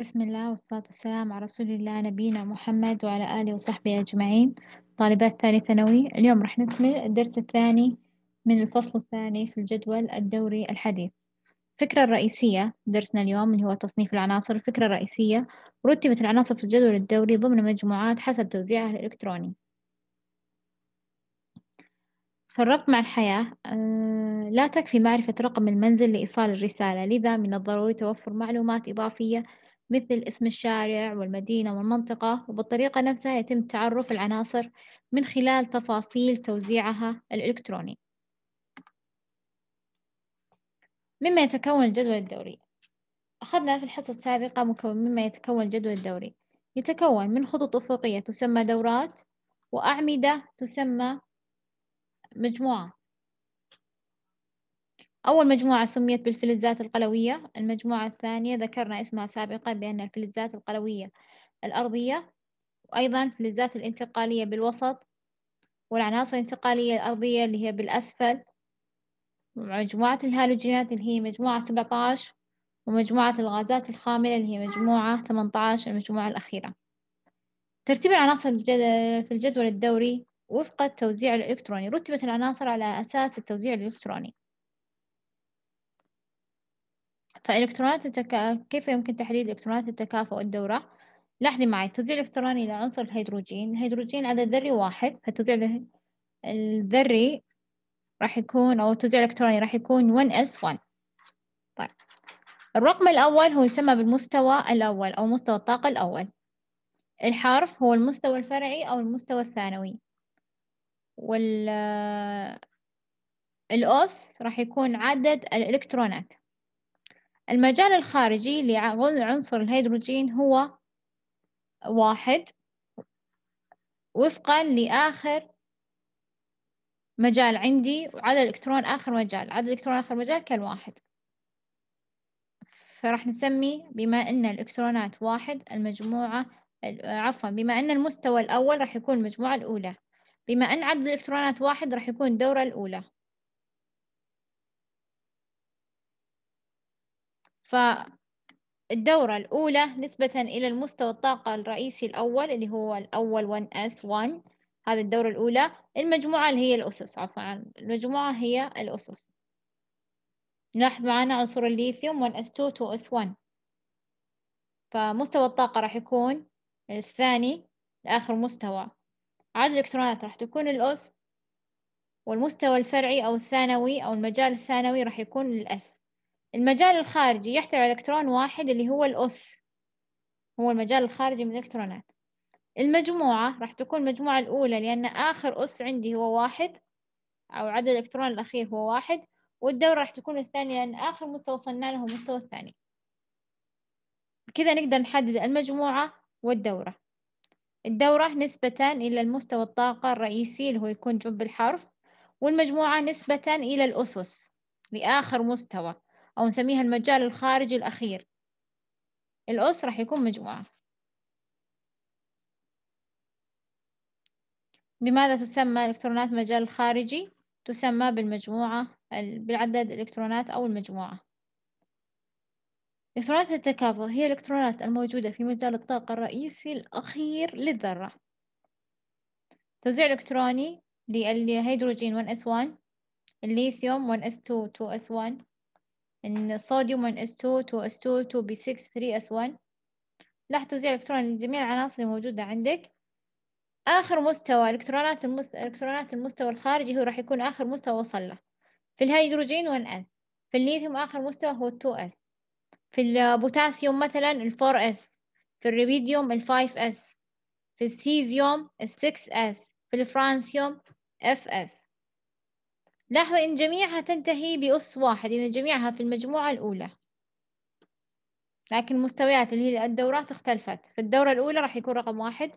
بسم الله والصلاة والسلام على رسول الله نبينا محمد وعلى آله وصحبه أجمعين طالبات ثاني ثانوي اليوم راح نكمل الدرس الثاني من الفصل الثاني في الجدول الدوري الحديث الفكرة الرئيسية درسنا اليوم اللي هو تصنيف العناصر الفكرة الرئيسية رتبت العناصر في الجدول الدوري ضمن مجموعات حسب توزيعها الإلكتروني في الربط مع الحياة آه، لا تكفي معرفة رقم المنزل لإيصال الرسالة لذا من الضروري توفر معلومات إضافية مثل اسم الشارع والمدينة والمنطقة وبالطريقة نفسها يتم تعرف العناصر من خلال تفاصيل توزيعها الإلكتروني مما يتكون الجدول الدوري أخذنا في الحصة السابقة مكون مما يتكون الجدول الدوري يتكون من خطوط أفقية تسمى دورات وأعمدة تسمى مجموعات أول مجموعة سميت بالفلزات القلوية المجموعة الثانية ذكرنا اسمها سابقا بأن الفلزات القلوية الأرضية وأيضا الفلزات الانتقالية بالوسط والعناصر الانتقالية الأرضية اللي هي بالأسفل ومجموعة الهالوجينات اللي هي مجموعة 17 ومجموعة الغازات الخاملة اللي هي مجموعة 18 المجموعة الأخيرة ترتيب العناصر في الجدول الدوري وفق التوزيع الإلكتروني رتبت العناصر على أساس التوزيع الإلكتروني فإلكترونات التكا... كيف يمكن تحديد إلكترونات التكافؤ الدورة؟ لاحظي معي التوزيع الإلكترون إلى عنصر الهيدروجين الهيدروجين عدد ذري واحد فالتوزيع الذري راح يكون أو التوزيع الإلكتروني راح يكون 1s1 طيب الرقم الأول هو يسمى بالمستوى الأول أو مستوى الطاقة الأول الحرف هو المستوى الفرعي أو المستوى الثانوي وال الأوس راح يكون عدد الإلكترونات المجال الخارجي لعنصر الهيدروجين هو واحد وفقا لآخر مجال عندي وعدد الإلكترون آخر مجال عدد الإلكترون آخر مجال كان واحد فراح نسمي بما أن الإلكترونات واحد المجموعة عفوا بما أن المستوى الأول راح يكون المجموعة الأولى بما أن عدد الإلكترونات واحد راح يكون الدورة الأولى فالدورة الأولى نسبة إلى المستوى الطاقة الرئيسي الأول اللي هو الأول 1S1 هذه الدورة الأولى المجموعة اللي هي الأسس عفوا المجموعة هي الأسس نلاحظ معانا عنصر الليثيوم 1S2 2S1 فمستوى الطاقة راح يكون الثاني لآخر مستوى عدد الإلكترونات راح تكون الأس والمستوى الفرعي أو الثانوي أو المجال الثانوي راح يكون الأس المجال الخارجي يحتوي على إلكترون واحد اللي هو الأس هو المجال الخارجي من الإلكترونات المجموعة راح تكون المجموعة الأولى لأن آخر أس عندي هو واحد أو عدد الإلكترون الأخير هو واحد والدورة راح تكون الثانية لأن آخر مستوى وصلنا له هو المستوى الثاني كذا نقدر نحدد المجموعة والدورة الدورة نسبة إلى المستوى الطاقة الرئيسي اللي هو يكون جنب الحرف والمجموعة نسبة إلى الأسس لآخر مستوى أو نسميها المجال الخارجي الأخير الأس راح يكون مجموعة بماذا تسمى إلكترونات مجال الخارجي؟ تسمى بالمجموعة بالعدد الإلكترونات أو المجموعة إلكترونات التكافؤ هي الإلكترونات الموجودة في مجال الطاقة الرئيسي الأخير للذرة توزيع إلكتروني للهيدروجين 1s1 الليثيوم 1s2 2s1 ان صوديوم 1s2 2s2 2b6 3s1 لاح توزيع الالكترون لجميع العناصر الموجودة عندك آخر مستوى إلكترونات المست... إلكترونات المستوى الخارجي هو راح يكون آخر مستوى وصل له في الهيدروجين 1s في الليثيوم آخر مستوى هو 2s في البوتاسيوم مثلا ال 4s في الريبيديوم ال 5s في السيزيوم ال 6s في الفرانسيوم fs لاحظوا إن جميعها تنتهي بأس واحد إذا جميعها في المجموعة الأولى لكن المستويات اللي هي الدورات اختلفت في الدورة الأولى راح يكون رقم واحد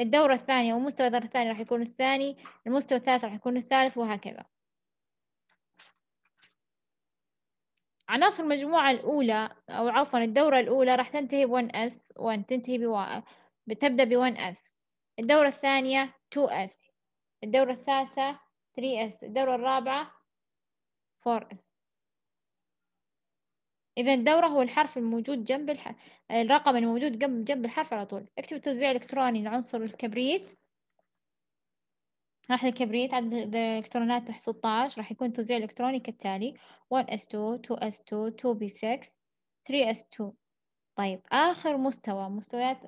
الدورة الثانية ومستوى الدورة الثانية راح يكون الثاني المستوى الثالث راح يكون الثالث وهكذا عناصر المجموعة الأولى أو عفوا الدورة الأولى راح تنتهي ب 1S 1 تنتهي ب بتبدأ ب 1S الدورة الثانية 2S الدورة الثالثة 3S الدورة الرابعة 4S إذا الدورة هو الحرف الموجود جنب الح... الرقم الموجود جنب جنب الحرف على طول اكتب التوزيع الإلكتروني لعنصر الكبريت راح الكبريت عدد الإلكترونات 16 راح يكون توزيع إلكتروني كالتالي 1s2 2s2 2 b 6 3s2 طيب آخر مستوى مستويات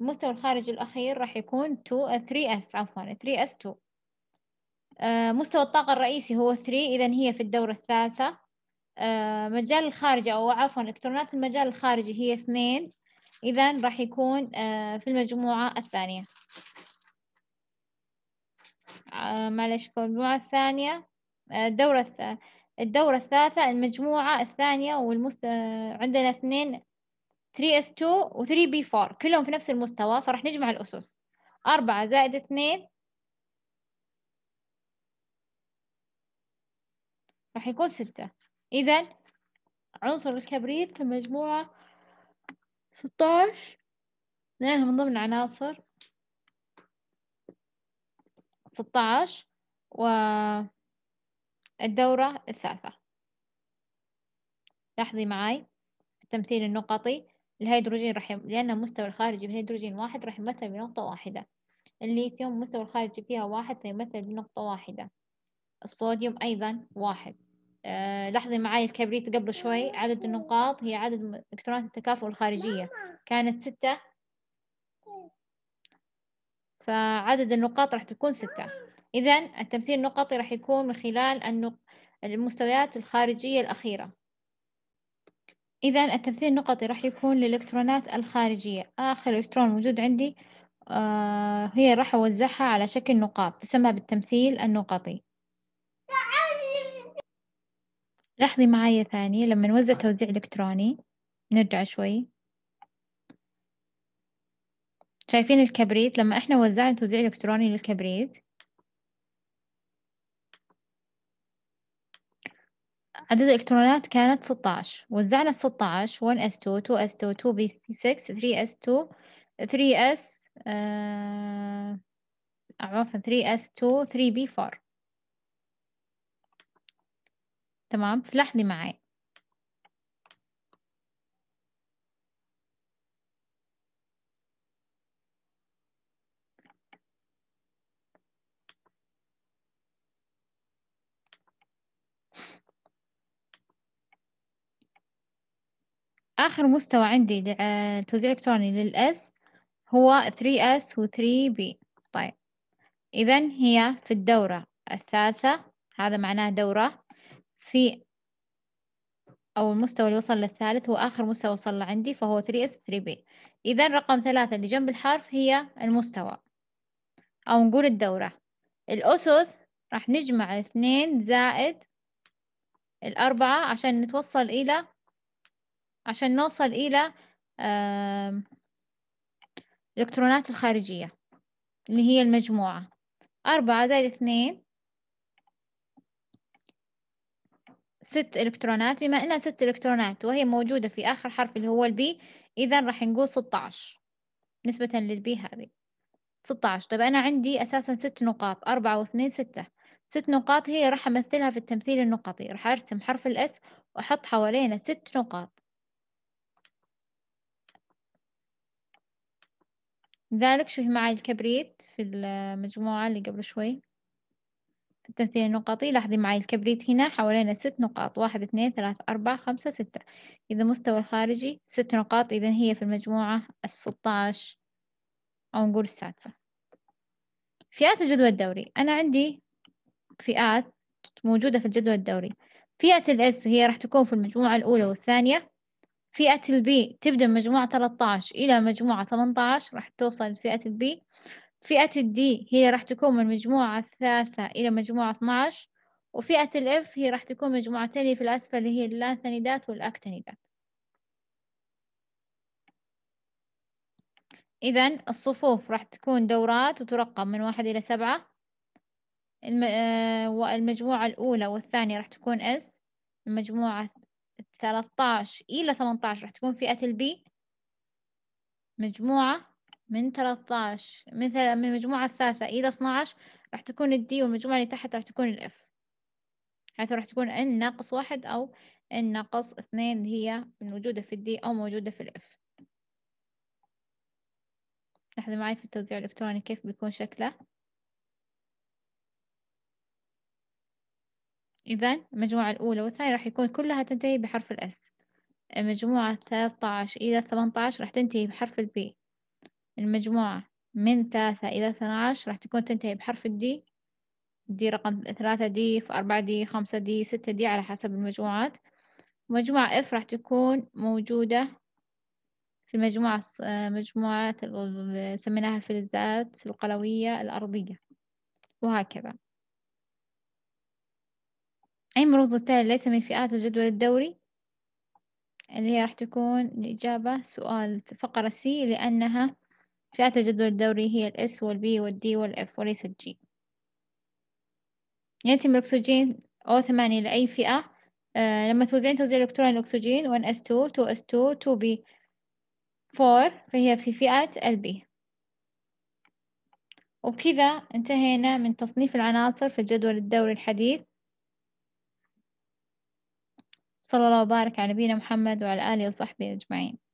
المستوى الخارجي الأخير راح يكون 2 3s عفوا 3s2 آه، مستوى الطاقة الرئيسي هو 3 إذا هي في الدورة الثالثة آه، مجال الخارجي أو عفوا إلكترونات المجال الخارجي هي 2 إذا راح يكون آه، في المجموعة الثانية معلش في المجموعة الثانية الدورة الدورة الثالثة المجموعة الثانية والمست... عندنا اثنين 3S2 و 3B4 كلهم في نفس المستوى فراح نجمع الأسس أربعة زائد اثنين راح يكون ستة إذا عنصر الكبريت في المجموعة ستاش لأنها من ضمن عناصر ستاش والدورة الثالثة لاحظي معاي التمثيل النقطي الهيدروجين راح يم... لأن المستوى الخارجي بالهيدروجين واحد راح يمثل بنقطة واحدة الليثيوم المستوى الخارجي فيها واحد فيمثل بنقطة واحدة الصوديوم أيضا واحد آه، لاحظي معي الكبريت قبل شوي عدد النقاط هي عدد الكترونات التكافؤ الخارجية كانت ستة فعدد النقاط راح تكون ستة إذا التمثيل النقطي راح يكون من خلال النق... المستويات الخارجية الأخيرة إذا التمثيل النقطي راح يكون للإلكترونات الخارجية آخر إلكترون موجود عندي آه هي راح أوزعها على شكل نقاط تسمى بالتمثيل النقطي لاحظي معايا ثانية لما نوزع آه. توزيع إلكتروني نرجع شوي شايفين الكبريت لما احنا وزعنا توزيع إلكتروني للكبريت عدد الإلكترونات كانت 16 وزعنا 16 1s2 2s2 2b6 3s2 3s آه... عفوا 3s2 3b4 تمام في لحظة معي آخر مستوى عندي آه، توزيع إلكتروني للإس هو 3S و 3B طيب إذا هي في الدورة الثالثة هذا معناه دورة في أو المستوى اللي وصل للثالث هو آخر مستوى وصل له عندي فهو 3S 3B إذا رقم ثلاثة اللي جنب الحرف هي المستوى أو نقول الدورة الأسس راح نجمع اثنين زائد الأربعة عشان نتوصل إلى عشان نوصل إلى الإلكترونات الخارجية اللي هي المجموعة أربعة زائد اثنين ست إلكترونات بما أنها ست إلكترونات وهي موجودة في آخر حرف اللي هو البي إذا راح نقول 16 نسبة للبي هذه 16 طيب أنا عندي أساسا ست نقاط أربعة واثنين ستة ست نقاط هي راح أمثلها في التمثيل النقطي راح أرسم حرف الأس وأحط حوالينا ست نقاط ذلك شوفي معي الكبريت في المجموعة اللي قبل شوي تمثيل نقطي لاحظي معي الكبريت هنا حوالينا ست نقاط واحد اثنين ثلاث أربعة خمسة ستة إذا مستوى الخارجي ست نقاط إذا هي في المجموعة الستاش أو نقول السادسة فئات الجدول الدوري أنا عندي فئات موجودة في الجدول الدوري فئة الإس هي راح تكون في المجموعة الأولى والثانية فئة البي تبدأ من مجموعة 13 إلى مجموعة 18 راح توصل فئة البي فئة الدي هي راح تكون من مجموعة ثلاثة إلى مجموعة 12 وفئة الإف هي راح تكون مجموعتين في الأسفل اللي هي اللانثانيدات والأكتانيدات إذا الصفوف راح تكون دورات وترقم من واحد إلى سبعة آه، والمجموعة الأولى والثانية راح تكون S المجموعة 13 إلى 18 راح تكون فئة البي مجموعة من 13 مثلا من المجموعة الثالثة إلى 12 راح تكون الدي والمجموعة اللي تحت راح تكون الإف حيث راح تكون n ناقص واحد أو n ناقص اثنين هي موجودة في الدي أو موجودة في الإف لاحظوا معي في التوزيع الإلكتروني كيف بيكون شكله إذا المجموعة الأولى والثانية راح يكون كلها تنتهي بحرف الإس المجموعة 13 إلى 18 راح تنتهي بحرف البي المجموعة من ثلاثة إلى اثناعش عشر راح تكون تنتهي بحرف الدي دي رقم ثلاثة دي في أربعة دي خمسة دي ستة دي على حسب المجموعات مجموعة اف راح تكون موجودة في المجموعة آه، مجموعات سميناها الذات القلوية الأرضية وهكذا أي مروض التالي ليس من فئات الجدول الدوري اللي هي راح تكون الإجابة سؤال فقرة سي لأنها فئات الجدول الدوري هي الإس والبي والدي والإف وليس الجي ينتمي الأكسجين أو ثمانية لأي فئة آه لما توزعين توزيع الإلكترون الأكسجين 1s2 2s2 2b 4 فهي في فئة البي وبكذا انتهينا من تصنيف العناصر في الجدول الدوري الحديث صلى الله وبارك على نبينا محمد وعلى آله وصحبه أجمعين